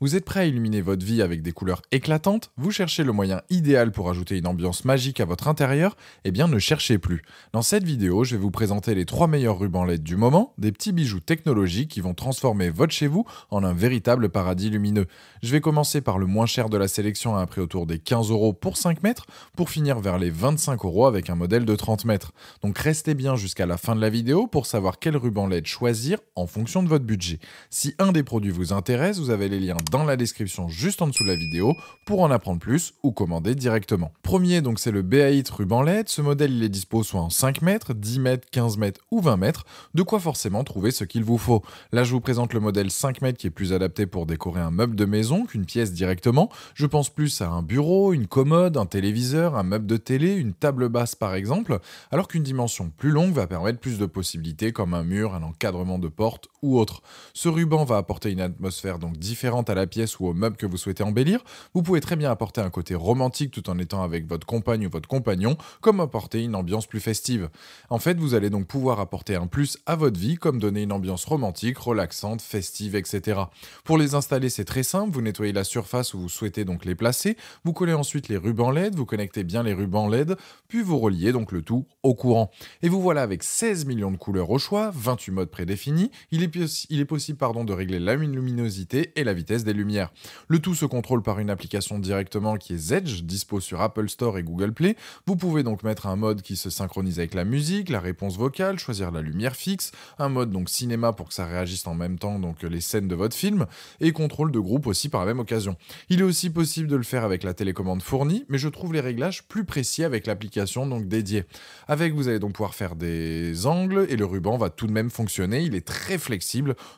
Vous êtes prêt à illuminer votre vie avec des couleurs éclatantes Vous cherchez le moyen idéal pour ajouter une ambiance magique à votre intérieur Eh bien, ne cherchez plus. Dans cette vidéo, je vais vous présenter les 3 meilleurs rubans LED du moment, des petits bijoux technologiques qui vont transformer votre chez vous en un véritable paradis lumineux. Je vais commencer par le moins cher de la sélection à un prix autour des 15 euros pour 5 mètres, pour finir vers les 25 euros avec un modèle de 30 mètres. Donc restez bien jusqu'à la fin de la vidéo pour savoir quel ruban LED choisir en fonction de votre budget. Si un des produits vous intéresse, vous avez les liens dans la description juste en dessous de la vidéo pour en apprendre plus ou commander directement. Premier, donc c'est le BAIT ruban LED. Ce modèle, il est dispo soit en 5 mètres, 10 mètres, 15 mètres ou 20 mètres, de quoi forcément trouver ce qu'il vous faut. Là, je vous présente le modèle 5 mètres qui est plus adapté pour décorer un meuble de maison qu'une pièce directement. Je pense plus à un bureau, une commode, un téléviseur, un meuble de télé, une table basse par exemple, alors qu'une dimension plus longue va permettre plus de possibilités comme un mur, un encadrement de porte ou autre. Ce ruban va apporter une atmosphère donc différente à la pièce ou au meuble que vous souhaitez embellir. Vous pouvez très bien apporter un côté romantique tout en étant avec votre compagne ou votre compagnon, comme apporter une ambiance plus festive. En fait, vous allez donc pouvoir apporter un plus à votre vie, comme donner une ambiance romantique, relaxante, festive, etc. Pour les installer, c'est très simple. Vous nettoyez la surface où vous souhaitez donc les placer. Vous collez ensuite les rubans LED, vous connectez bien les rubans LED, puis vous reliez donc le tout au courant. Et vous voilà avec 16 millions de couleurs au choix, 28 modes prédéfinis. Il est il est possible pardon, de régler la luminosité et la vitesse des lumières. Le tout se contrôle par une application directement qui est Zedge, dispo sur Apple Store et Google Play. Vous pouvez donc mettre un mode qui se synchronise avec la musique, la réponse vocale, choisir la lumière fixe, un mode donc cinéma pour que ça réagisse en même temps donc les scènes de votre film, et contrôle de groupe aussi par la même occasion. Il est aussi possible de le faire avec la télécommande fournie, mais je trouve les réglages plus précis avec l'application donc dédiée. Avec vous allez donc pouvoir faire des angles et le ruban va tout de même fonctionner, il est très flexible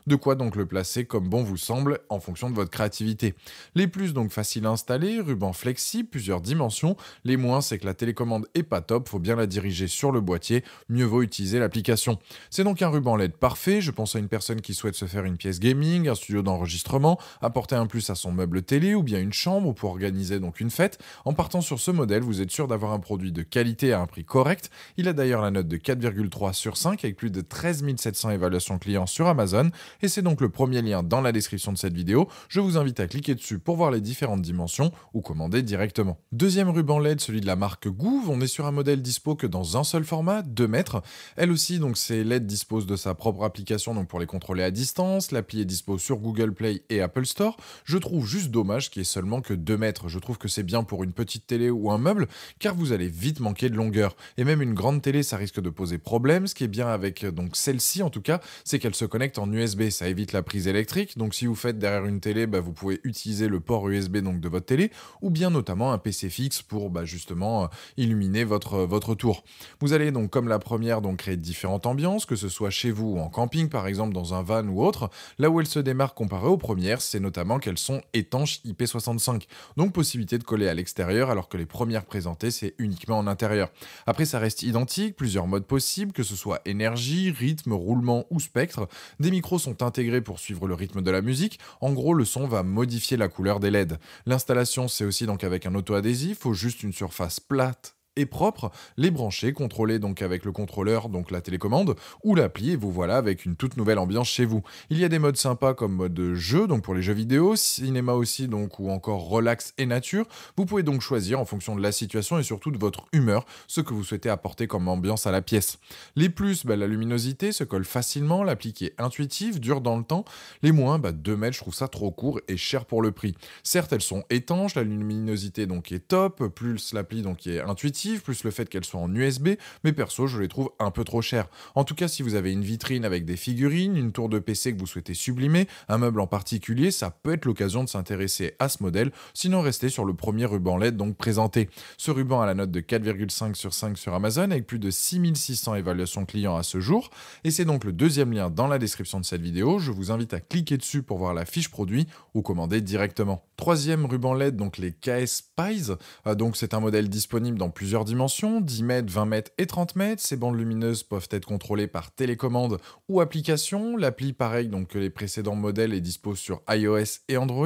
de quoi donc le placer comme bon vous semble en fonction de votre créativité. Les plus donc faciles à installer, ruban flexible, plusieurs dimensions, les moins c'est que la télécommande est pas top, faut bien la diriger sur le boîtier, mieux vaut utiliser l'application. C'est donc un ruban LED parfait, je pense à une personne qui souhaite se faire une pièce gaming, un studio d'enregistrement, apporter un plus à son meuble télé ou bien une chambre pour organiser donc une fête. En partant sur ce modèle, vous êtes sûr d'avoir un produit de qualité à un prix correct. Il a d'ailleurs la note de 4,3 sur 5 avec plus de 13 700 évaluations clients sur Amazon, et c'est donc le premier lien dans la description de cette vidéo. Je vous invite à cliquer dessus pour voir les différentes dimensions ou commander directement. Deuxième ruban LED, celui de la marque Gouv, on est sur un modèle dispo que dans un seul format, 2 mètres. Elle aussi, donc ces LED disposent de sa propre application donc pour les contrôler à distance, l'appli est dispo sur Google Play et Apple Store. Je trouve juste dommage qu'il est ait seulement que 2 mètres, je trouve que c'est bien pour une petite télé ou un meuble, car vous allez vite manquer de longueur. Et même une grande télé, ça risque de poser problème, ce qui est bien avec donc celle-ci en tout cas, c'est qu'elle se connecte en USB, ça évite la prise électrique, donc si vous faites derrière une télé, bah, vous pouvez utiliser le port USB donc, de votre télé, ou bien notamment un PC fixe pour bah, justement euh, illuminer votre, euh, votre tour. Vous allez donc comme la première donc, créer différentes ambiances, que ce soit chez vous ou en camping par exemple, dans un van ou autre. Là où elles se démarquent comparées aux premières, c'est notamment qu'elles sont étanches IP65, donc possibilité de coller à l'extérieur alors que les premières présentées c'est uniquement en intérieur. Après ça reste identique, plusieurs modes possibles, que ce soit énergie, rythme, roulement ou spectre, des micros sont intégrés pour suivre le rythme de la musique. En gros, le son va modifier la couleur des LED. L'installation, c'est aussi donc avec un auto-adhésif, faut juste une surface plate et propre, les brancher, contrôler donc avec le contrôleur, donc la télécommande, ou l'appli, et vous voilà avec une toute nouvelle ambiance chez vous. Il y a des modes sympas comme mode jeu, donc pour les jeux vidéo, cinéma aussi, donc, ou encore relax et nature. Vous pouvez donc choisir en fonction de la situation et surtout de votre humeur, ce que vous souhaitez apporter comme ambiance à la pièce. Les plus, bah, la luminosité se colle facilement, l'appli qui est intuitive, dure dans le temps. Les moins, bah, 2 mètres, je trouve ça trop court et cher pour le prix. Certes, elles sont étanches, la luminosité donc est top, plus l'appli donc est intuitive, plus le fait qu'elles soit en USB, mais perso, je les trouve un peu trop chères. En tout cas, si vous avez une vitrine avec des figurines, une tour de PC que vous souhaitez sublimer, un meuble en particulier, ça peut être l'occasion de s'intéresser à ce modèle, sinon restez sur le premier ruban LED donc présenté. Ce ruban a la note de 4,5 sur 5 sur Amazon avec plus de 6600 évaluations clients à ce jour, et c'est donc le deuxième lien dans la description de cette vidéo, je vous invite à cliquer dessus pour voir la fiche produit ou commander directement. Troisième ruban LED, donc les KS Pies, euh, donc c'est un modèle disponible dans plusieurs dimensions, 10 mètres, 20 mètres et 30 mètres. Ces bandes lumineuses peuvent être contrôlées par télécommande ou application. L'appli, pareil donc que les précédents modèles, est dispo sur iOS et Android.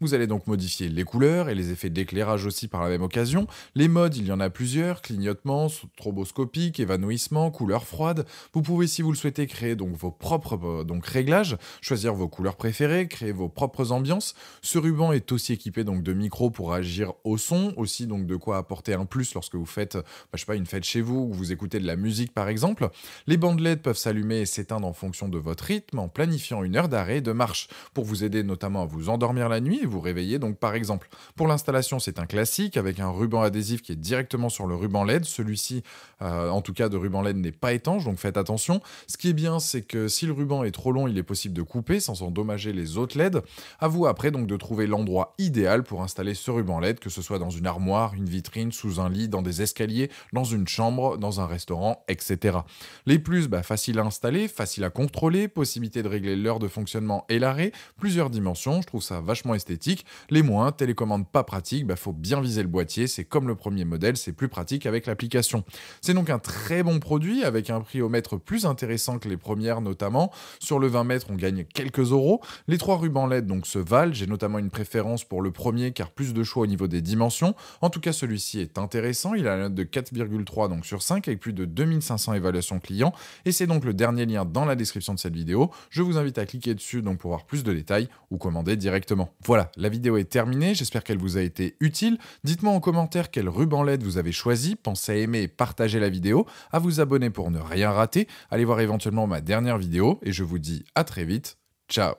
Vous allez donc modifier les couleurs et les effets d'éclairage aussi par la même occasion. Les modes, il y en a plusieurs, clignotement, stroboscopique, évanouissement, couleur froide. Vous pouvez, si vous le souhaitez, créer donc vos propres euh, donc, réglages, choisir vos couleurs préférées, créer vos propres ambiances. Ce ruban est aussi équipé donc de micros pour agir au son, aussi donc de quoi apporter un plus lorsque vous faites, euh, bah, je sais pas, une fête chez vous, ou vous écoutez de la musique par exemple, les bandes LED peuvent s'allumer et s'éteindre en fonction de votre rythme en planifiant une heure d'arrêt de marche pour vous aider notamment à vous endormir la nuit et vous réveiller donc par exemple. Pour l'installation, c'est un classique avec un ruban adhésif qui est directement sur le ruban LED. Celui-ci, euh, en tout cas de ruban LED, n'est pas étanche, donc faites attention. Ce qui est bien, c'est que si le ruban est trop long, il est possible de couper sans endommager les autres LED. À vous après donc de trouver l'endroit idéal pour installer ce ruban LED, que ce soit dans une armoire, une vitrine, sous un lit, dans des escaliers, dans une chambre, dans un restaurant, etc. Les plus, bah, facile à installer, facile à contrôler, possibilité de régler l'heure de fonctionnement et l'arrêt, plusieurs dimensions, je trouve ça vachement esthétique. Les moins, télécommande pas pratique, bah, faut bien viser le boîtier, c'est comme le premier modèle, c'est plus pratique avec l'application. C'est donc un très bon produit avec un prix au mètre plus intéressant que les premières notamment. Sur le 20 mètres, on gagne quelques euros. Les trois rubans LED donc se valent, j'ai notamment une préférence pour le premier car plus de choix au niveau des dimensions. En tout cas, celui-ci est intéressant, il la note de 4,3 donc sur 5 avec plus de 2500 évaluations clients et c'est donc le dernier lien dans la description de cette vidéo. Je vous invite à cliquer dessus donc pour voir plus de détails ou commander directement. Voilà, la vidéo est terminée, j'espère qu'elle vous a été utile. Dites-moi en commentaire quel ruban LED vous avez choisi, pensez à aimer et partager la vidéo, à vous abonner pour ne rien rater, allez voir éventuellement ma dernière vidéo et je vous dis à très vite. Ciao